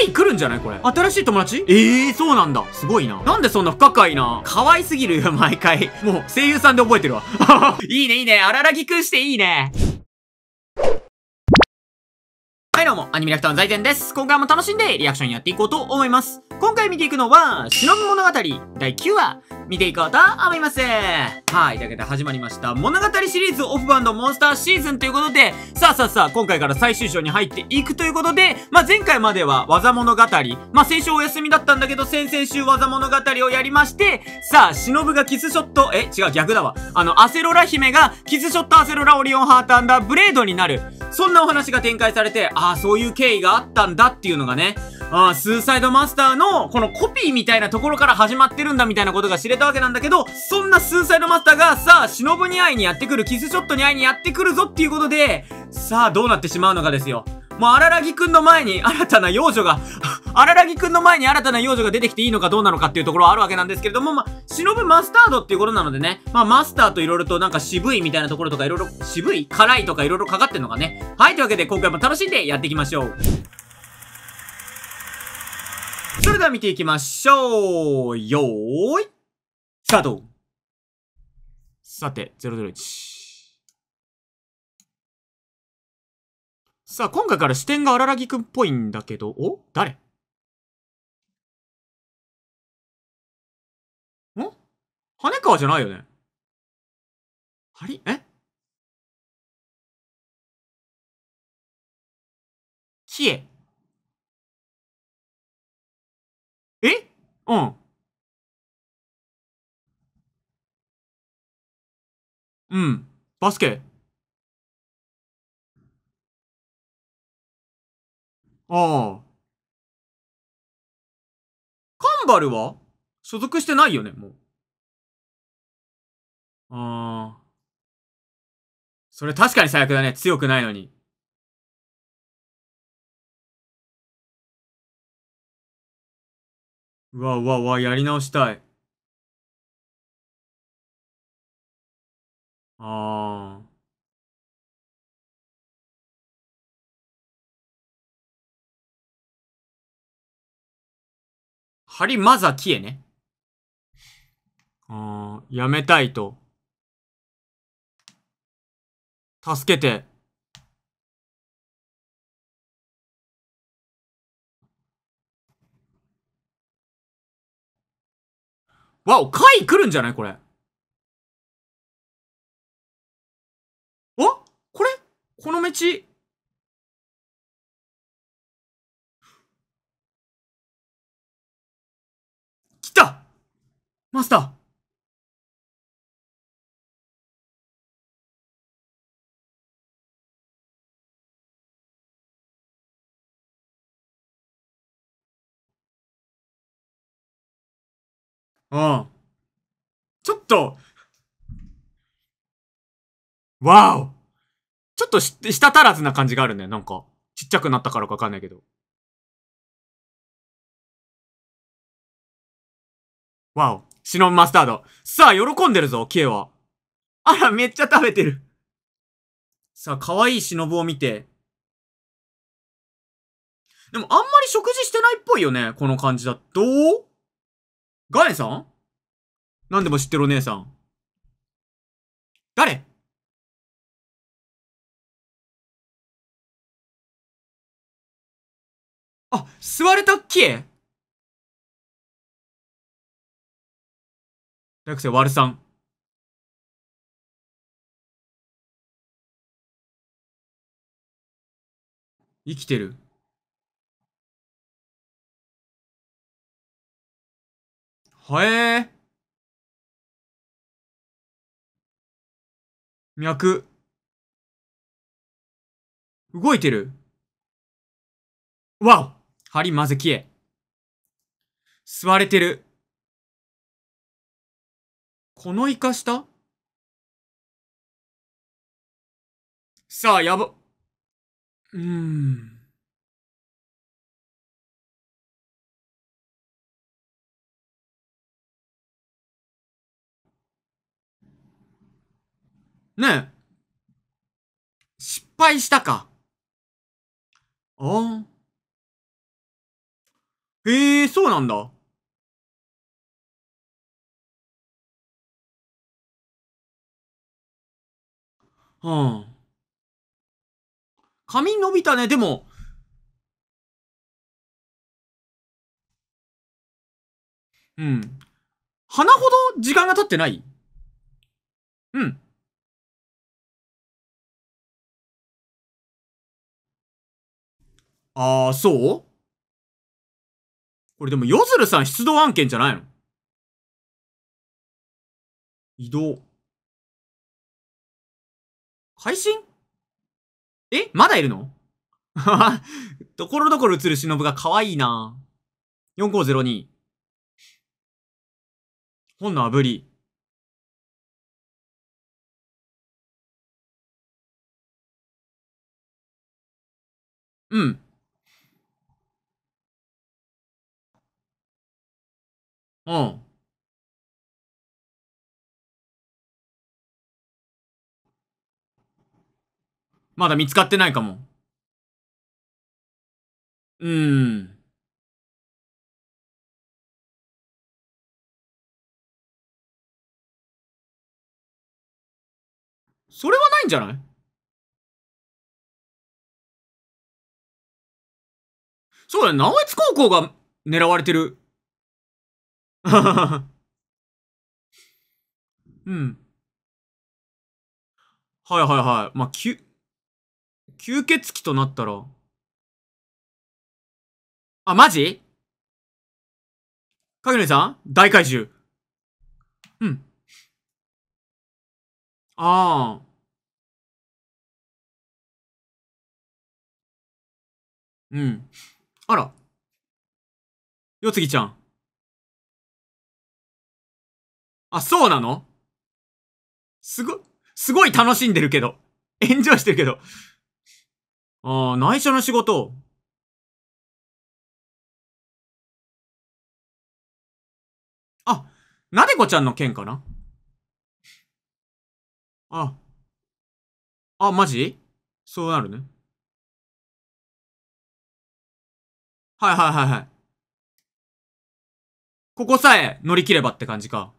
愛来るんじゃないこれ。新しい友達ええー、そうなんだ。すごいな。なんでそんな不可解な。可愛すぎるよ、毎回。もう、声優さんで覚えてるわ。いいね、いいね。荒らぎくんしていいね。はいどうも、アニメラクターの財前です。今回も楽しんでリアクションやっていこうと思います。今回見ていくのは、忍物語第9話、見ていこうと思います。はい。というわけで始まりました。物語シリーズオフバンドモンスターシーズンということで、さあさあさあ、今回から最終章に入っていくということで、まあ、前回までは技物語、まあ、先週お休みだったんだけど、先々週技物語をやりまして、さあ、忍がキスショット、え、違う、逆だわ。あの、アセロラ姫がキスショットアセロラオリオンハートアンダーブレードになる。そんなお話が展開されて、ああ、そういう経緯があったんだっていうのがね、ああ、スーサイドマスターのこのコピーみたいなところから始まってるんだみたいなことが知れたわけなんだけど、そんなスーサイドマスターが、さあ、忍に会いにやってくる、キスショットに会いにやってくるぞっていうことで、さあ、どうなってしまうのかですよ。もう、荒木くんの前に新たな幼女が 荒木くんの前に新たな幼女が出てきていいのかどうなのかっていうところはあるわけなんですけれども、まあ、忍マスタードっていうことなのでね、まあ、マスターと色々となんか渋いみたいなところとか色々渋い辛いとか色々かかってんのかね。はい、というわけで今回も楽しんでやっていきましょう。それでは見ていきましょう。よーい。スタートさて、001。さあ、今回から視点が荒らぎくんっぽいんだけど、お誰ん羽川じゃないよねはりえキエえうん。うん。バスケ。ああ。カンバルは所属してないよね、もう。ああ。それ確かに最悪だね。強くないのに。うわうわうわ、やり直したい。ああ。ハリマザキエね。ああ、やめたいと。助けて。わお、貝来るんじゃないこれ。この道来たマスターうん。ちょっと、わおょっとし、た足らずな感じがあるね、なんか。ちっちゃくなったからかわかんないけど。わお。シノンマスタード。さあ、喜んでるぞ、K は。あら、めっちゃ食べてる。さあ、可愛い忍を見て。でも、あんまり食事してないっぽいよね、この感じだと。ガエさん何でも知ってるお姉さん。誰あ、座れたっけ学生、ワルさん。生きてる。はえー。脈。動いてる。わお針混ぜ消え。吸われてる。このイカしたさあ、やば。うーん。ねえ。失敗したか。ああ。ええー、そうなんだ。うん。髪伸びたね。でも、うん。鼻ほど時間が経ってないうん。ああ、そうこれでも、ヨズルさん出動案件じゃないの移動。配信えまだいるの ところどころ映る忍が可愛いな4502。本の炙り。うん。うん。まだ見つかってないかも。うーん。それはないんじゃないそうだ、直江津高校が狙われてる うん。はいはいはい。まあ、吸、吸血鬼となったら。あ、マジかぐねさん大怪獣。うん。ああ。うん。あら。よつぎちゃん。あ、そうなのすご、すごい楽しんでるけど。エンジョイしてるけど。ああ、内緒の仕事。あ、なでこちゃんの件かなあ。あ、マジそうなるね。はいはいはいはい。ここさえ乗り切ればって感じか。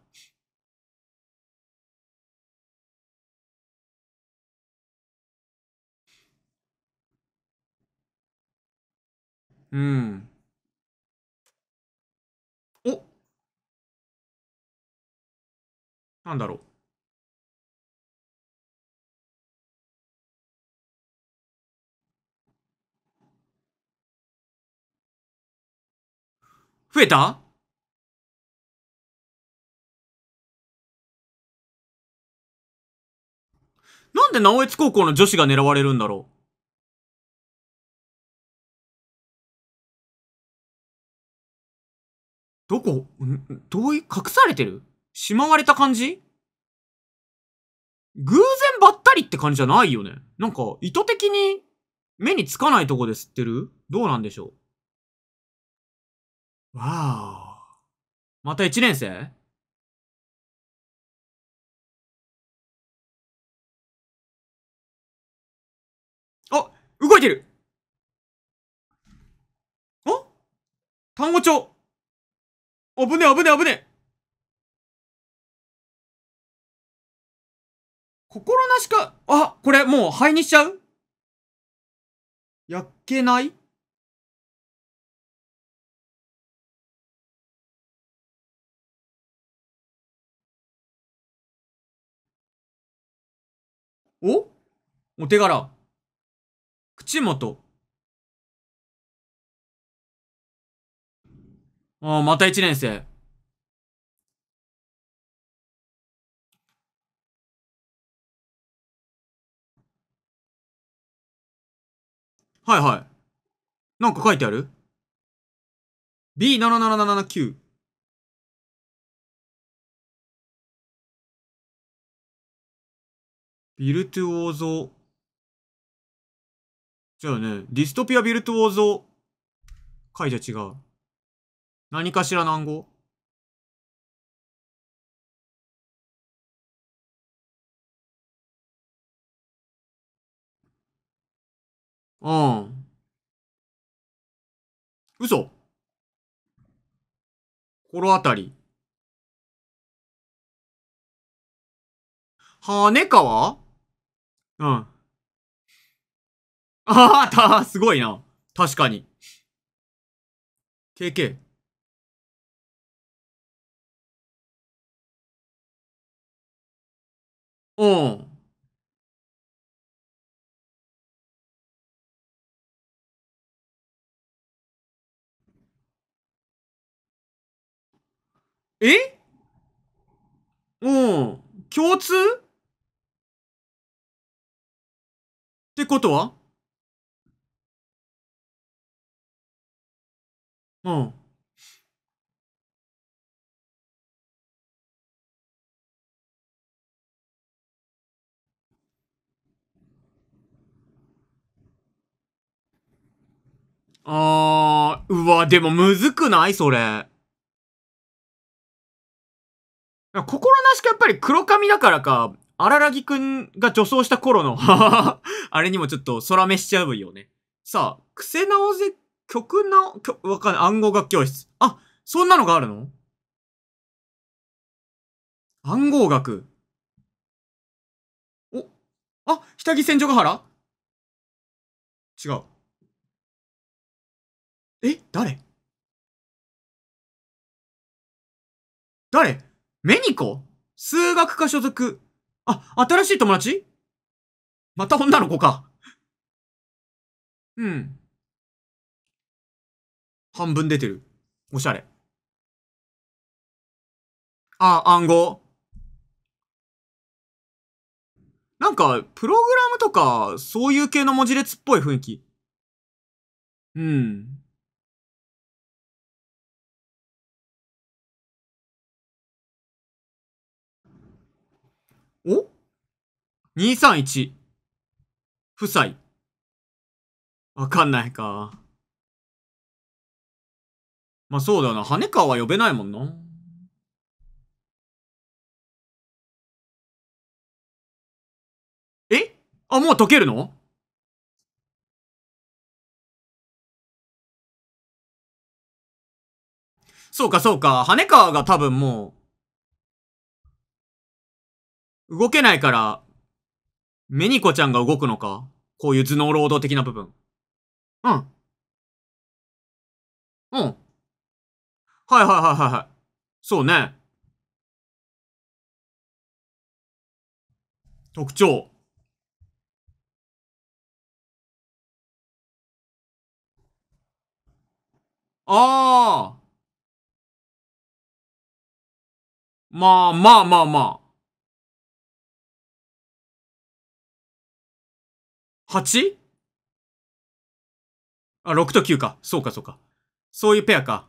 うん。おなんだろう。増えたなんで直江津高校の女子が狙われるんだろうどこんどういう、隠されてるしまわれた感じ偶然ばったりって感じじゃないよね。なんか、意図的に目につかないとこで吸ってるどうなんでしょうわあ。また一年生あ動いてるあ単語帳危ねえ危ねえ危ねえ心なしか、あ、これもう灰にしちゃう焼けないおお手柄。口元。あまた1年生。はいはい。なんか書いてある ?B7779。ビルトゥオーゾー。じゃあね、ディストピアビルトゥオーゾー。いじゃ違う。何かしらの暗号うん。嘘心当たり。羽川うん。ああ、た、すごいな。確かに。KK。うん。えうん。共通ってことはうん。あー、うわ、でもむずくないそれ。心なしかやっぱり黒髪だからか、荒らぎくんが女装した頃の あれにもちょっと空目しちゃうよね。さあ、癖直せ、曲な、曲、わかんない、暗号学教室。あ、そんなのがあるの暗号学。お、あ、下着戦場ヶ原違う。え誰誰メニコ数学科所属。あ、新しい友達また女の子か。うん。半分出てる。おしゃれ。あ、暗号。なんか、プログラムとか、そういう系の文字列っぽい雰囲気。うん。お ?231。夫妻。わかんないか。まあそうだな。羽川は呼べないもんな。えあ、もう解けるのそうかそうか。羽川が多分もう、動けないから、メニコちゃんが動くのかこういう頭脳労働的な部分。うん。うん。はいはいはいはいはい。そうね。特徴。ああ。まあまあまあまあ。8? あ、6と9か。そうか、そうか。そういうペアか。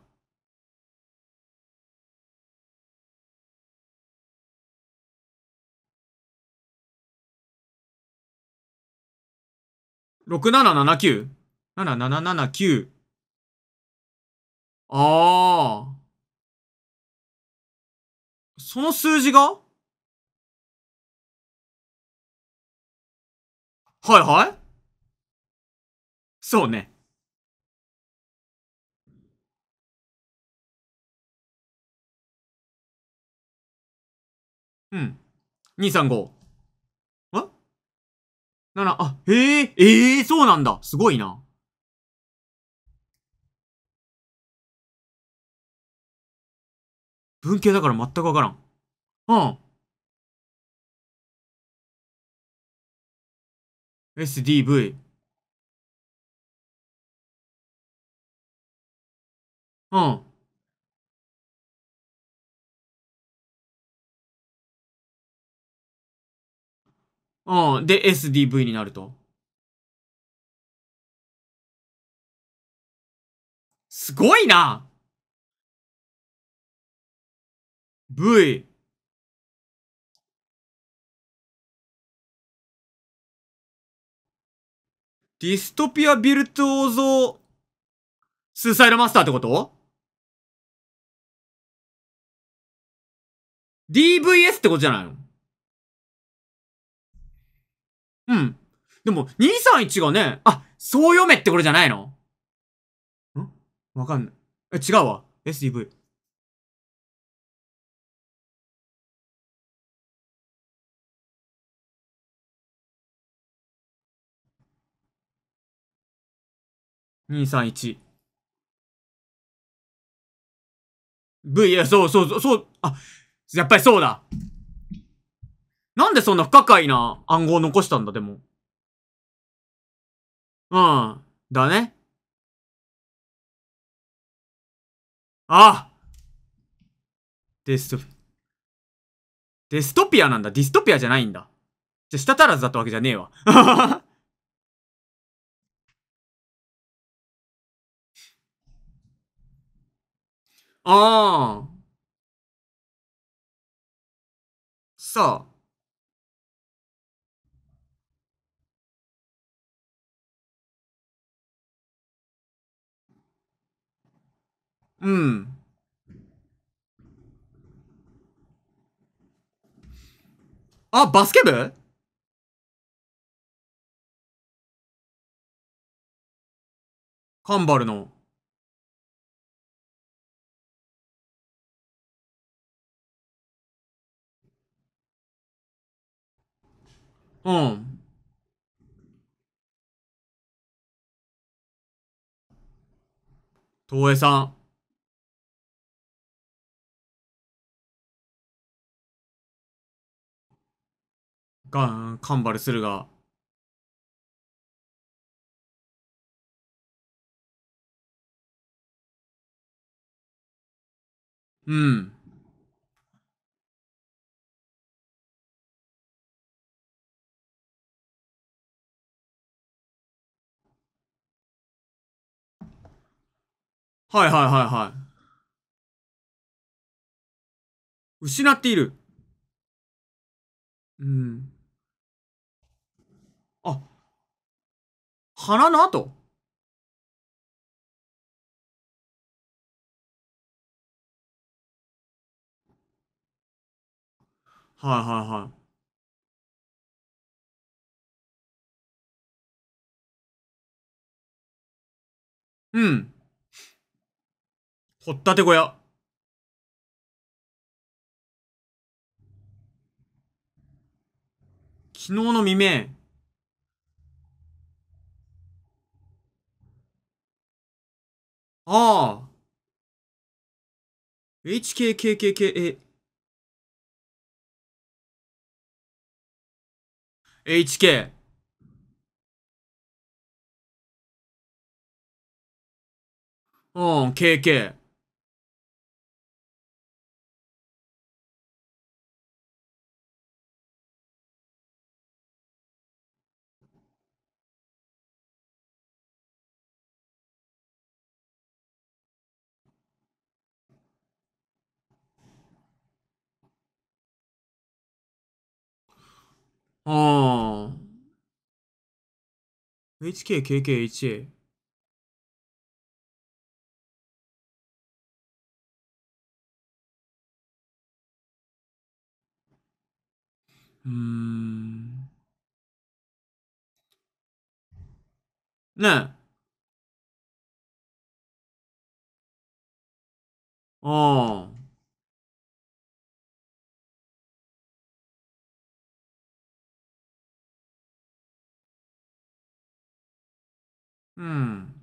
6779?7779? ああ。その数字がはいはいそうね。うん。235。え ?7、あ、へえ、ええー、そうなんだ。すごいな。文系だから全くわからん。うん。SDV。うん。うん。で、SDV になると。すごいな !V。ディストピアビルトーゾスーサイドマスターってこと ?DVS ってことじゃないのうん。でも、231がね、あ、そう読めってことじゃないのんわかんない。え、違うわ。SDV。231。V、いや、そうそうそう、そう、あ、やっぱりそうだ。なんでそんな不可解な暗号を残したんだ、でも。うん。だね。あデストデストピアなんだ。ディストピアじゃないんだ。じゃ、舌足らずだったわけじゃねえわ。ああ。さあ。うん。あ、バスケ部カンバルの。うん。東映さん。が、カンバルするが。うん。はいはいはいはい。失っている。うん。あ、鼻の跡はいはいはい。うん。掘ったて小屋。昨日の未明。ああ。HKKKKA。HK。うん、KK。 어. HK, KK, HA. 음. 네. 어. うん。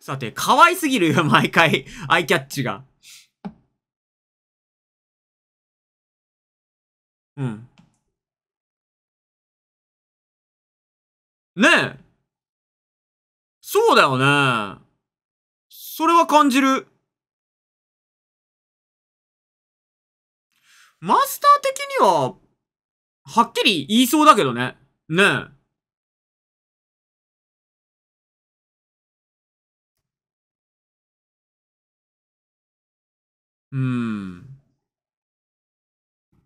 さて、可愛すぎるよ、毎回。アイキャッチが。うん。ねえ。そうだよね。それは感じる。マスター的には、はっきり言いそうだけどね。ねえ。うーん。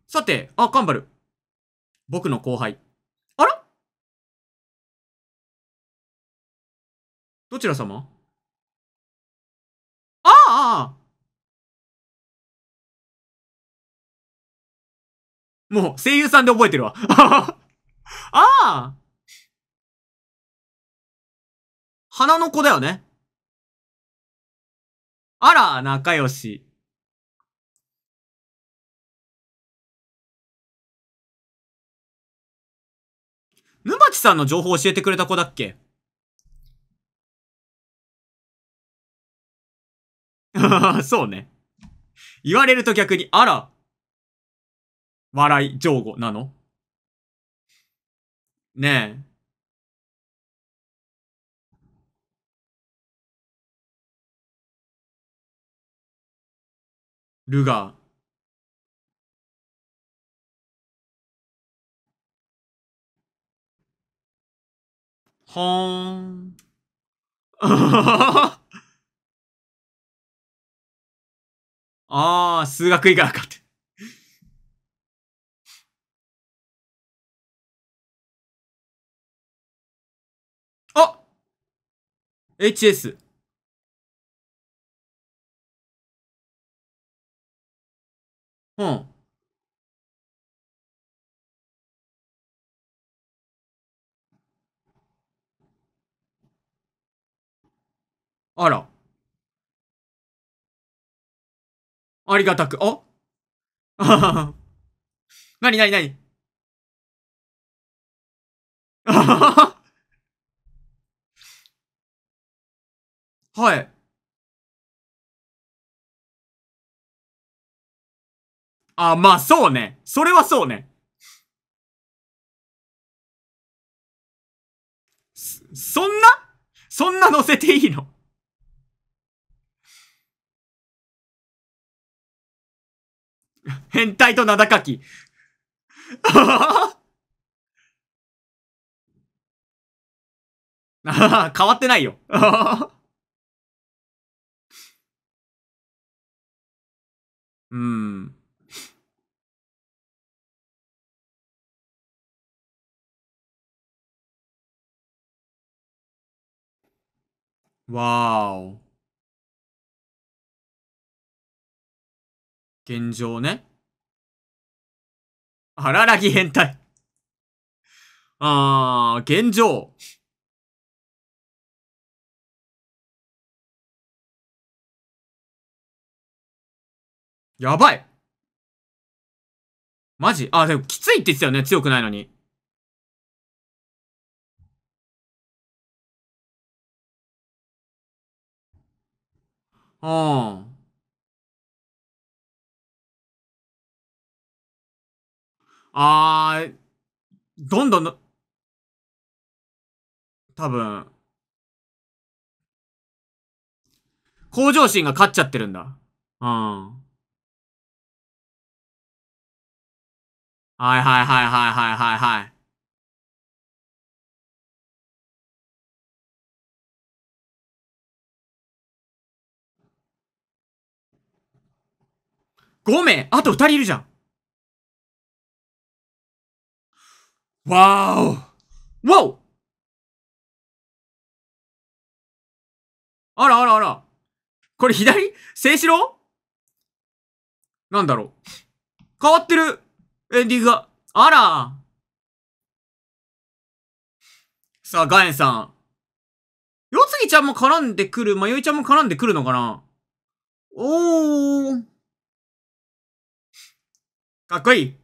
さて、あ、カンバル。僕の後輩。あらどちら様ああああもう声優さんで覚えてるわ。ああ花の子だよね。あら、仲良し。沼地さんの情報教えてくれた子だっけ そうね。言われると逆に、あら、笑い上語なのねえ。ルガー。ほーん。ああ、数学以外かって。HS。うん。あら。ありがたく、ああはは。なになになにあははは。はい。あ、まあ、そうね。それはそうね。そんなそんな乗せていいの 変態と名高き。ああ変わってないよ。うん。わお。現状ね。あららぎ変態。あー、現状。やばいマジあ、でもきついって言ってたよね。強くないのに。うん。あー、どんどんの、多分、向上心が勝っちゃってるんだ。うん。はいはいはいはいはいはいはい。5名あと2人いるじゃんわおわおあらあらあらこれ左清志郎なんだろう変わってるエンディングあらさあ、ガエンさん。ヨツギちゃんも絡んでくる、まよいちゃんも絡んでくるのかなおー。かっこいい。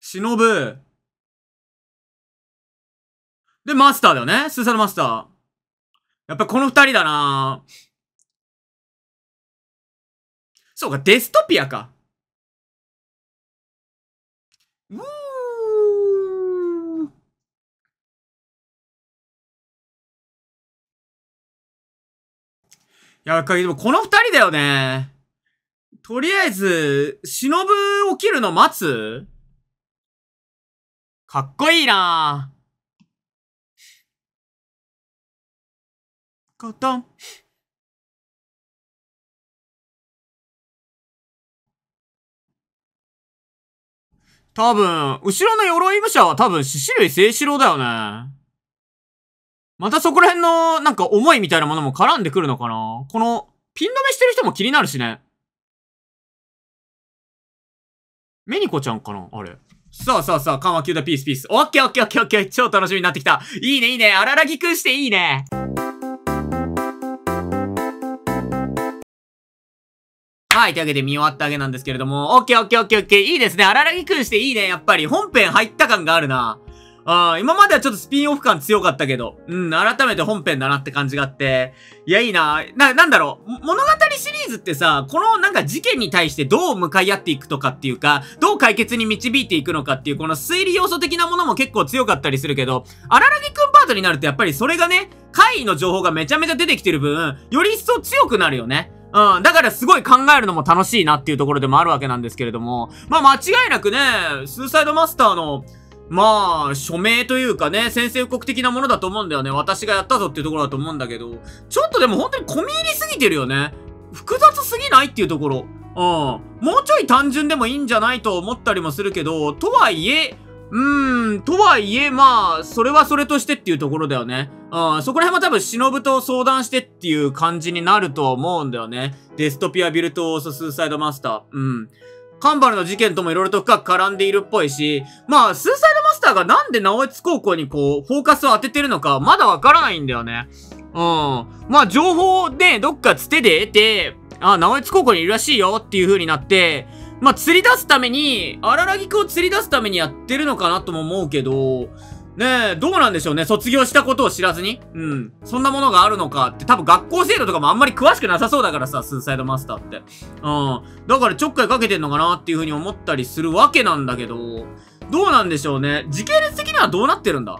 忍ぶ。で、マスターだよねスーサルマスター。やっぱこの二人だなそうか、デストピアか。や、でもこの二人だよね。とりあえず、忍起きるの待つかっこいいなコトン。多分、後ろの鎧武者は多分、獅子類聖四郎だよね。またそこら辺の、なんか思いみたいなものも絡んでくるのかなこの、ピン止めしてる人も気になるしね。メニコちゃんかなあれ。さあさあさあ、緩和球だピースピース。オッケーオッケーオッケーオッケー。超楽しみになってきた。いいねいいね。荒らぎくんしていいね。はい。というわけで見終わったわけなんですけれども、オッケーオッケーオッケーオッケー。いいですね。荒らぎくんしていいね。やっぱり本編入った感があるな。あ今まではちょっとスピンオフ感強かったけど、うん、改めて本編だなって感じがあって、いや、いいな。な、なんだろう、物語シリーズってさ、このなんか事件に対してどう向かい合っていくとかっていうか、どう解決に導いていくのかっていう、この推理要素的なものも結構強かったりするけど、荒木くんパートになるとやっぱりそれがね、怪異の情報がめちゃめちゃ出てきてる分、より一層強くなるよね。うん。だからすごい考えるのも楽しいなっていうところでもあるわけなんですけれども、まあ間違いなくね、スーサイドマスターのまあ、署名というかね、先制予告的なものだと思うんだよね。私がやったぞっていうところだと思うんだけど、ちょっとでも本当に込み入りすぎてるよね。複雑すぎないっていうところ。うん。もうちょい単純でもいいんじゃないと思ったりもするけど、とはいえ、うーん、とはいえ、まあ、それはそれとしてっていうところだよね。うん、そこら辺も多分、忍と相談してっていう感じになると思うんだよね。デストピア・ビルト・オーソ・スーサイド・マスター。うん。カンバルの事件とも色々と深く絡んでいるっぽいし、まあ、スーサイドマスターがなんで直江津高校にこう、フォーカスを当ててるのか、まだわからないんだよね。うん。まあ、情報で、どっかつてで得て、あ、直江津高校にいるらしいよっていう風になって、まあ、釣り出すために、荒らぎくを釣り出すためにやってるのかなとも思うけど、ねえ、どうなんでしょうね。卒業したことを知らずに。うん。そんなものがあるのかって、多分学校制度とかもあんまり詳しくなさそうだからさ、スーサイドマスターって。うん。だからちょっかいかけてんのかなっていう風に思ったりするわけなんだけど、どうなんでしょうね。時系列的にはどうなってるんだ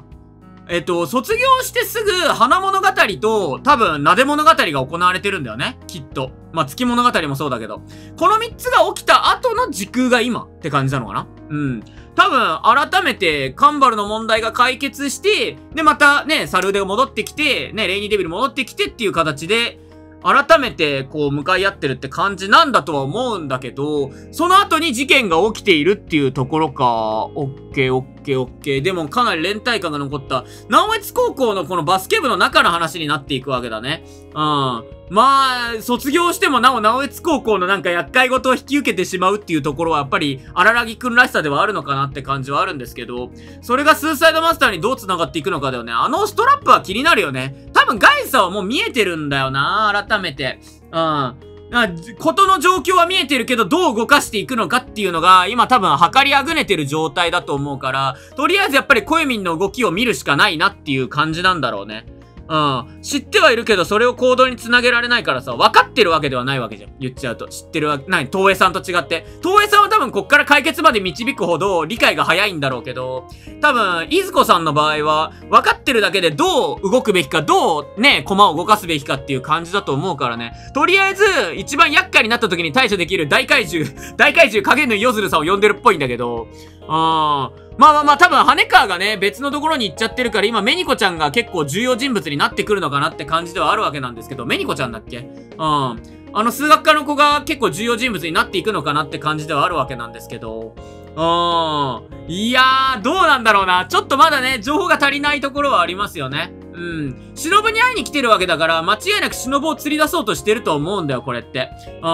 えっと、卒業してすぐ、花物語と、多分、なで物語が行われてるんだよね。きっと。まあ、月物語もそうだけど。この3つが起きた後の時空が今って感じなのかなうん。多分、改めて、カンバルの問題が解決して、で、またね、サルーデが戻ってきて、ね、レイニーデビル戻ってきてっていう形で、改めてこう向かい合ってるって感じなんだとは思うんだけど、その後に事件が起きているっていうところか、オッケーオッケーオッケー。でもかなり連帯感が残った。直江津高校のこのバスケ部の中の話になっていくわけだね。うん。まあ、卒業してもなお直江津高校のなんか厄介事を引き受けてしまうっていうところはやっぱり荒木くんらしさではあるのかなって感じはあるんですけど、それがスーサイドマスターにどう繋がっていくのかだよね。あのストラップは気になるよね。多分ガイサはもう見えてるんだよな、改めて。うん。あ、ことの状況は見えてるけど、どう動かしていくのかっていうのが、今多分測りあぐねてる状態だと思うから、とりあえずやっぱりコエミンの動きを見るしかないなっていう感じなんだろうね。うん。知ってはいるけど、それを行動につなげられないからさ、分かってるわけではないわけじゃん。言っちゃうと。知ってるわけ、ない。東映さんと違って。東映さんは多分こっから解決まで導くほど理解が早いんだろうけど、多分、いずこさんの場合は、分かってるだけでどう動くべきか、どうね、駒を動かすべきかっていう感じだと思うからね。とりあえず、一番厄介になった時に対処できる大怪獣、大怪獣影の夜鶴さんを呼んでるっぽいんだけど、うん。まあまあまあ、多分、羽川がね、別のところに行っちゃってるから、今、メニコちゃんが結構重要人物になってくるのかなって感じではあるわけなんですけど、メニコちゃんだっけうん。あの、数学科の子が結構重要人物になっていくのかなって感じではあるわけなんですけど、うん。いやー、どうなんだろうな。ちょっとまだね、情報が足りないところはありますよね。うん。忍に会いに来てるわけだから、間違いなく忍を釣り出そうとしてると思うんだよ、これって。う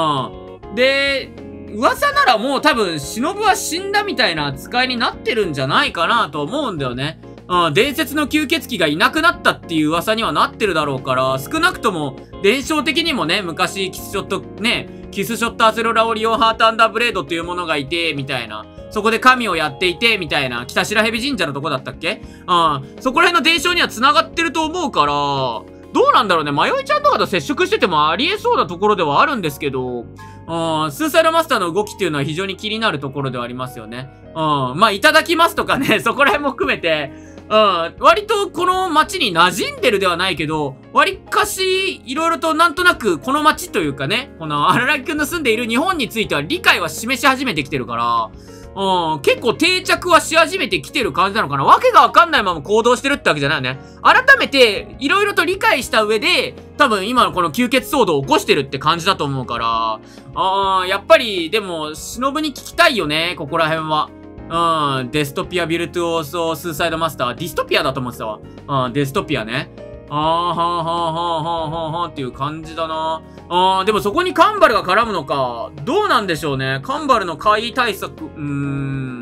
ん。で、噂ならもう多分、忍は死んだみたいな扱いになってるんじゃないかなと思うんだよね。うん、伝説の吸血鬼がいなくなったっていう噂にはなってるだろうから、少なくとも、伝承的にもね、昔、キスショット、ね、キスショットアセロラオリオンハートアンダーブレードっていうものがいて、みたいな。そこで神をやっていて、みたいな。北白蛇神社のとこだったっけうん。そこら辺の伝承には繋がってると思うから、どうなんだろうね。迷いちゃんとかと接触しててもありえそうなところではあるんですけど、うん、スーサイドマスターの動きっていうのは非常に気になるところではありますよね。うん、まあ、いただきますとかね、そこら辺も含めて、うん、割とこの街に馴染んでるではないけど、割かし、いろいろとなんとなくこの街というかね、この荒木くんの住んでいる日本については理解は示し始めてきてるから、うん、結構定着はし始めてきてる感じなのかな。わけがわかんないまま行動してるってわけじゃないよね。改めて、いろいろと理解した上で、多分今のこの吸血騒動を起こしてるって感じだと思うから、あー、やっぱり、でも、忍に聞きたいよね、ここら辺は。うん、デストピア、ビルトゥオーソー、スーサイドマスター。ディストピアだと思ってたわ。うん、デストピアね。あーはーはーはーはーはーっていう感じだな。あー、でもそこにカンバルが絡むのか。どうなんでしょうね。カンバルの怪異対策、うーん。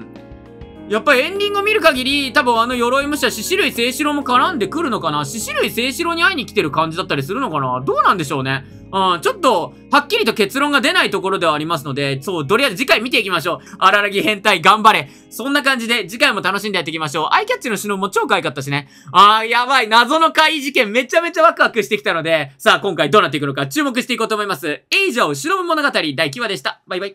やっぱりエンディングを見る限り、多分あの鎧武者、獅子類聖四郎も絡んでくるのかな獅子類聖四郎に会いに来てる感じだったりするのかなどうなんでしょうね。うん、ちょっと、はっきりと結論が出ないところではありますので、そう、とりあえず次回見ていきましょう。荒らぎ変態頑張れ。そんな感じで、次回も楽しんでやっていきましょう。アイキャッチの忍も超可愛かったしね。あー、やばい。謎の怪異事件めちゃめちゃワクワクしてきたので、さあ今回どうなっていくのか注目していこうと思います。以上、忍物語第9話でした。バイバイ。